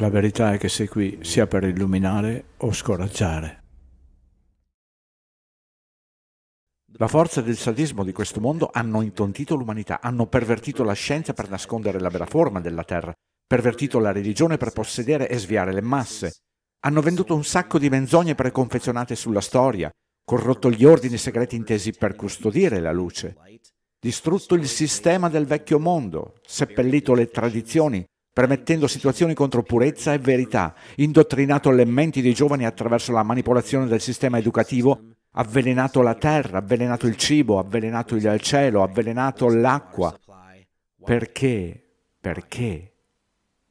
La verità è che sei qui sia per illuminare o scoraggiare. La forza del sadismo di questo mondo hanno intontito l'umanità, hanno pervertito la scienza per nascondere la vera forma della Terra, pervertito la religione per possedere e sviare le masse, hanno venduto un sacco di menzogne preconfezionate sulla storia, corrotto gli ordini segreti intesi per custodire la luce, distrutto il sistema del vecchio mondo, seppellito le tradizioni, permettendo situazioni contro purezza e verità, indottrinato le menti dei giovani attraverso la manipolazione del sistema educativo, avvelenato la terra, avvelenato il cibo, avvelenato il cielo, avvelenato l'acqua. Perché? Perché?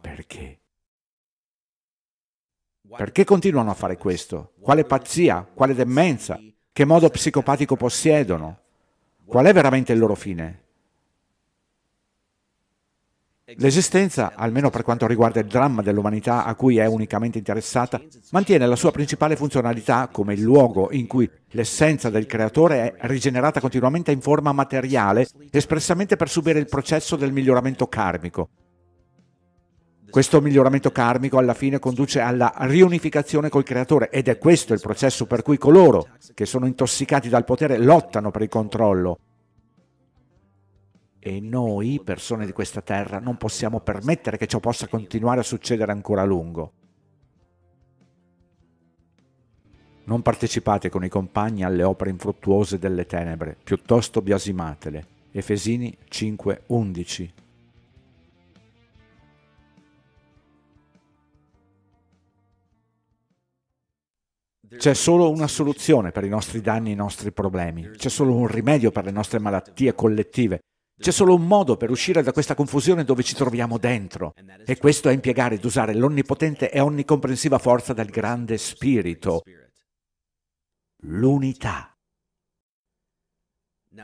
Perché? Perché continuano a fare questo? Quale pazzia? Quale demenza? Che modo psicopatico possiedono? Qual è veramente il loro fine? L'esistenza, almeno per quanto riguarda il dramma dell'umanità a cui è unicamente interessata, mantiene la sua principale funzionalità come il luogo in cui l'essenza del creatore è rigenerata continuamente in forma materiale, espressamente per subire il processo del miglioramento karmico. Questo miglioramento karmico alla fine conduce alla riunificazione col creatore ed è questo il processo per cui coloro che sono intossicati dal potere lottano per il controllo e noi, persone di questa terra, non possiamo permettere che ciò possa continuare a succedere ancora a lungo. Non partecipate con i compagni alle opere infruttuose delle tenebre, piuttosto biasimatele. Efesini 5:11 C'è solo una soluzione per i nostri danni e i nostri problemi, c'è solo un rimedio per le nostre malattie collettive c'è solo un modo per uscire da questa confusione dove ci troviamo dentro, e questo è impiegare ed usare l'onnipotente e onnicomprensiva forza del grande spirito, l'unità.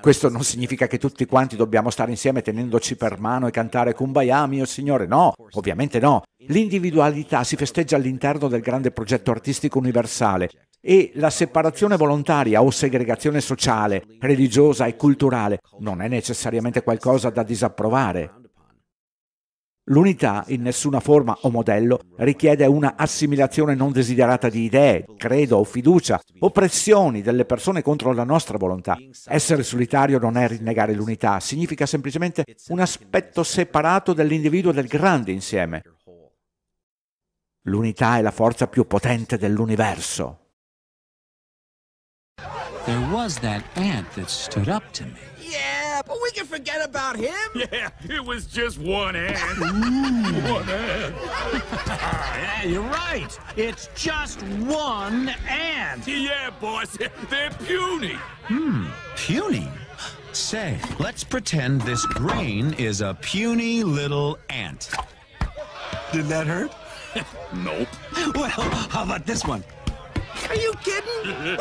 Questo non significa che tutti quanti dobbiamo stare insieme tenendoci per mano e cantare Kumbaya, mio Signore. No, ovviamente no. L'individualità si festeggia all'interno del grande progetto artistico universale e la separazione volontaria o segregazione sociale, religiosa e culturale non è necessariamente qualcosa da disapprovare. L'unità, in nessuna forma o modello, richiede una assimilazione non desiderata di idee, credo o fiducia, o pressioni delle persone contro la nostra volontà. Essere solitario non è rinnegare l'unità, significa semplicemente un aspetto separato dell'individuo del grande insieme. L'unità è la forza più potente dell'universo. There was that ant that stood up to me. Yeah, but we can forget about him. Yeah, it was just one ant. one ant. Yeah, you're right. It's just one ant. Yeah, boss. They're puny. Hmm, puny? Say, let's pretend this grain is a puny little ant. Did that hurt? nope. Well, how about this one? Are you kidding?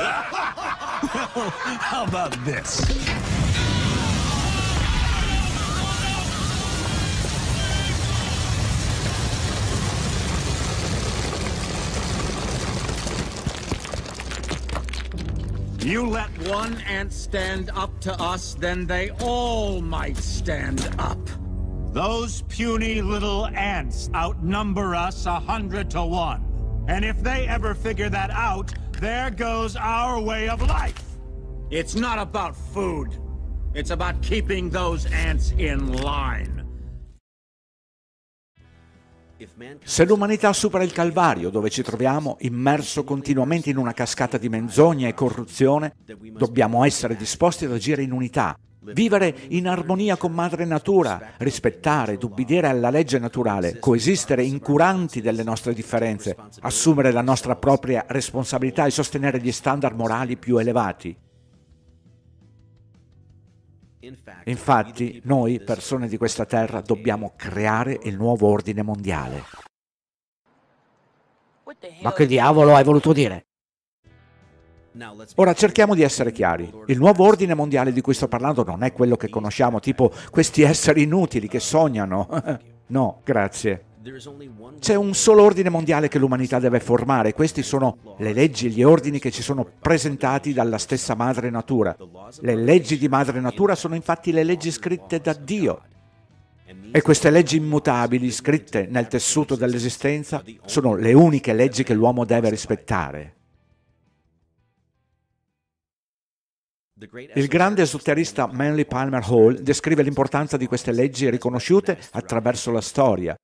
well, how about this? You let one ant stand up to us, then they all might stand up. Those puny little ants outnumber us a hundred to one. And if they ever figure that out, There goes our way of life. It's not about food. It's about keeping those ants in line. Se l'umanità supera il Calvario, dove ci troviamo immerso continuamente in una cascata di menzogna e corruzione, dobbiamo essere disposti ad agire in unità, Vivere in armonia con madre natura, rispettare ed ubbidire alla legge naturale, coesistere incuranti delle nostre differenze, assumere la nostra propria responsabilità e sostenere gli standard morali più elevati. Infatti, noi, persone di questa terra, dobbiamo creare il nuovo ordine mondiale. Ma che diavolo hai voluto dire? Ora cerchiamo di essere chiari. Il nuovo ordine mondiale di cui sto parlando non è quello che conosciamo, tipo questi esseri inutili che sognano. no, grazie. C'è un solo ordine mondiale che l'umanità deve formare, queste sono le leggi e gli ordini che ci sono presentati dalla stessa madre natura. Le leggi di madre natura sono infatti le leggi scritte da Dio. E queste leggi immutabili scritte nel tessuto dell'esistenza sono le uniche leggi che l'uomo deve rispettare. Il grande esoterista Manly Palmer Hall descrive l'importanza di queste leggi riconosciute attraverso la storia.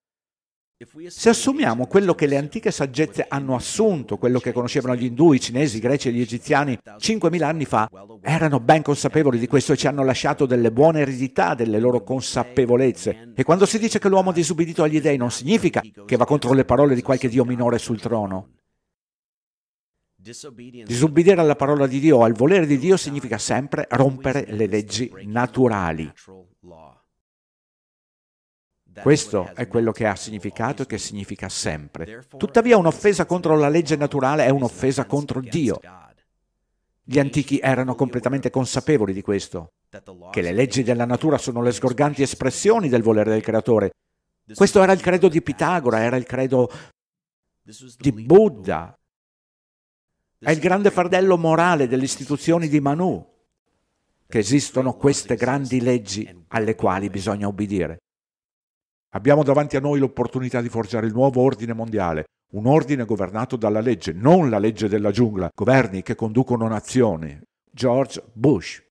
Se assumiamo quello che le antiche saggezze hanno assunto, quello che conoscevano gli indù, i cinesi, i greci e gli egiziani 5.000 anni fa, erano ben consapevoli di questo e ci hanno lasciato delle buone eredità delle loro consapevolezze. E quando si dice che l'uomo disubbidito agli dei non significa che va contro le parole di qualche dio minore sul trono. Disobbedire alla parola di Dio, al volere di Dio, significa sempre rompere le leggi naturali. Questo è quello che ha significato e che significa sempre. Tuttavia un'offesa contro la legge naturale è un'offesa contro Dio. Gli antichi erano completamente consapevoli di questo, che le leggi della natura sono le sgorganti espressioni del volere del creatore. Questo era il credo di Pitagora, era il credo di Buddha, è il grande fardello morale delle istituzioni di Manu che esistono queste grandi leggi alle quali bisogna obbedire. Abbiamo davanti a noi l'opportunità di forgiare il nuovo ordine mondiale, un ordine governato dalla legge, non la legge della giungla, governi che conducono nazioni. George Bush.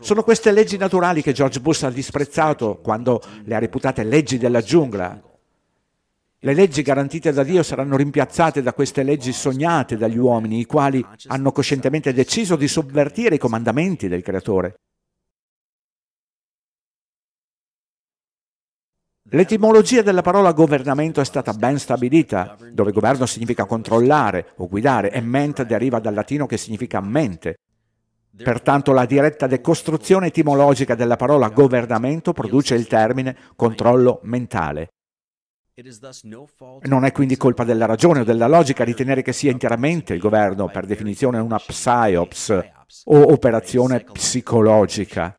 Sono queste leggi naturali che George Bush ha disprezzato quando le ha reputate leggi della giungla le leggi garantite da Dio saranno rimpiazzate da queste leggi sognate dagli uomini, i quali hanno coscientemente deciso di sovvertire i comandamenti del Creatore. L'etimologia della parola governamento è stata ben stabilita, dove governo significa controllare o guidare e ment deriva dal latino che significa mente. Pertanto la diretta decostruzione etimologica della parola governamento produce il termine controllo mentale. Non è quindi colpa della ragione o della logica ritenere che sia interamente il governo, per definizione, una psyops o operazione psicologica.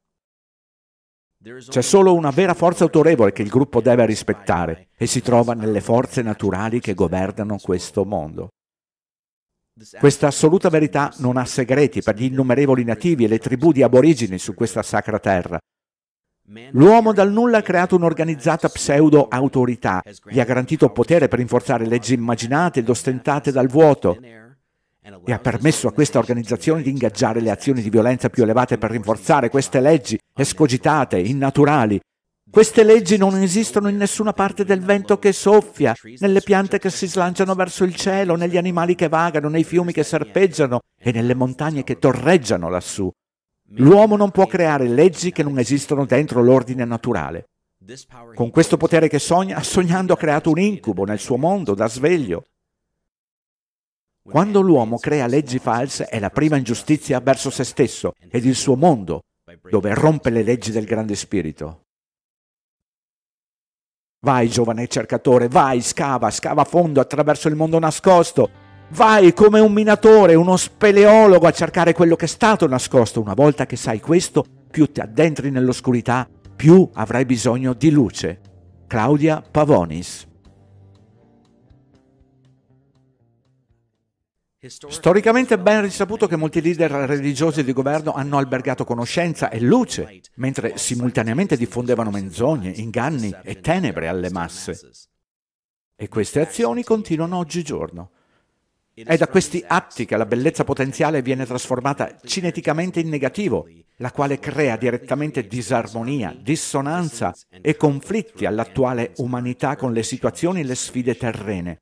C'è solo una vera forza autorevole che il gruppo deve rispettare e si trova nelle forze naturali che governano questo mondo. Questa assoluta verità non ha segreti per gli innumerevoli nativi e le tribù di aborigini su questa sacra terra, L'uomo dal nulla ha creato un'organizzata pseudo-autorità, gli ha garantito potere per rinforzare leggi immaginate ed ostentate dal vuoto e ha permesso a questa organizzazione di ingaggiare le azioni di violenza più elevate per rinforzare queste leggi escogitate, innaturali. Queste leggi non esistono in nessuna parte del vento che soffia, nelle piante che si slanciano verso il cielo, negli animali che vagano, nei fiumi che serpeggiano e nelle montagne che torreggiano lassù. L'uomo non può creare leggi che non esistono dentro l'ordine naturale. Con questo potere che sogna, sognando ha creato un incubo nel suo mondo da sveglio. Quando l'uomo crea leggi false è la prima ingiustizia verso se stesso ed il suo mondo, dove rompe le leggi del grande spirito. Vai, giovane cercatore, vai, scava, scava a fondo attraverso il mondo nascosto, Vai come un minatore, uno speleologo a cercare quello che è stato nascosto. Una volta che sai questo, più ti addentri nell'oscurità, più avrai bisogno di luce. Claudia Pavonis. Storicamente è ben risaputo che molti leader religiosi di governo hanno albergato conoscenza e luce, mentre simultaneamente diffondevano menzogne, inganni e tenebre alle masse. E queste azioni continuano oggigiorno. È da questi atti che la bellezza potenziale viene trasformata cineticamente in negativo, la quale crea direttamente disarmonia, dissonanza e conflitti all'attuale umanità con le situazioni e le sfide terrene.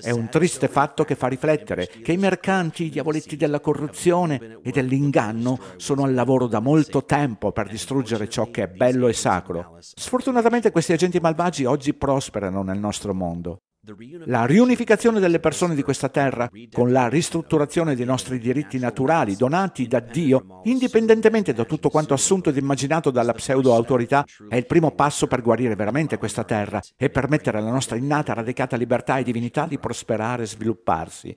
È un triste fatto che fa riflettere che i mercanti, i diavoletti della corruzione e dell'inganno sono al lavoro da molto tempo per distruggere ciò che è bello e sacro. Sfortunatamente questi agenti malvagi oggi prosperano nel nostro mondo. La riunificazione delle persone di questa terra con la ristrutturazione dei nostri diritti naturali donati da Dio, indipendentemente da tutto quanto assunto ed immaginato dalla pseudo-autorità, è il primo passo per guarire veramente questa terra e permettere alla nostra innata radicata libertà e divinità di prosperare e svilupparsi.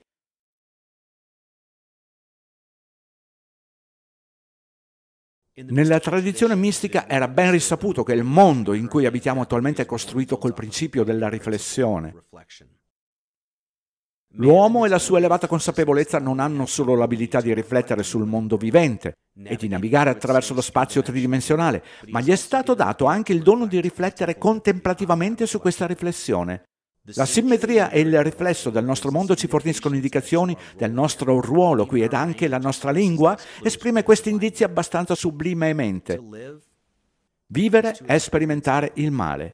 Nella tradizione mistica era ben risaputo che il mondo in cui abitiamo attualmente è costruito col principio della riflessione. L'uomo e la sua elevata consapevolezza non hanno solo l'abilità di riflettere sul mondo vivente e di navigare attraverso lo spazio tridimensionale, ma gli è stato dato anche il dono di riflettere contemplativamente su questa riflessione la simmetria e il riflesso del nostro mondo ci forniscono indicazioni del nostro ruolo qui ed anche la nostra lingua esprime questi indizi abbastanza sublimemente. Vivere è sperimentare il male.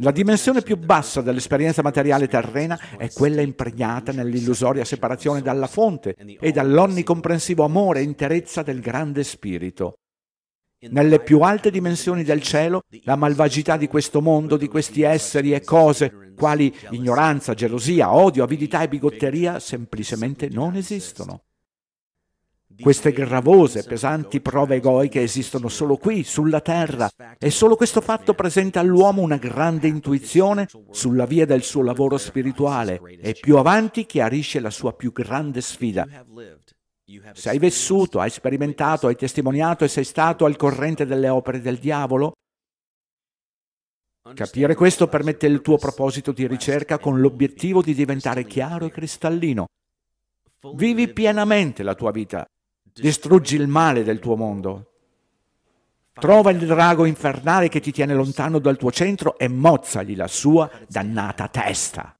La dimensione più bassa dell'esperienza materiale terrena è quella impregnata nell'illusoria separazione dalla fonte e dall'onnicomprensivo amore e interezza del grande spirito nelle più alte dimensioni del cielo, la malvagità di questo mondo, di questi esseri e cose, quali ignoranza, gelosia, odio, avidità e bigotteria, semplicemente non esistono. Queste gravose, pesanti prove egoiche esistono solo qui, sulla terra, e solo questo fatto presenta all'uomo una grande intuizione sulla via del suo lavoro spirituale e più avanti chiarisce la sua più grande sfida. Se hai vissuto, hai sperimentato, hai testimoniato e sei stato al corrente delle opere del diavolo, capire questo permette il tuo proposito di ricerca con l'obiettivo di diventare chiaro e cristallino. Vivi pienamente la tua vita, distruggi il male del tuo mondo. Trova il drago infernale che ti tiene lontano dal tuo centro e mozzagli la sua dannata testa.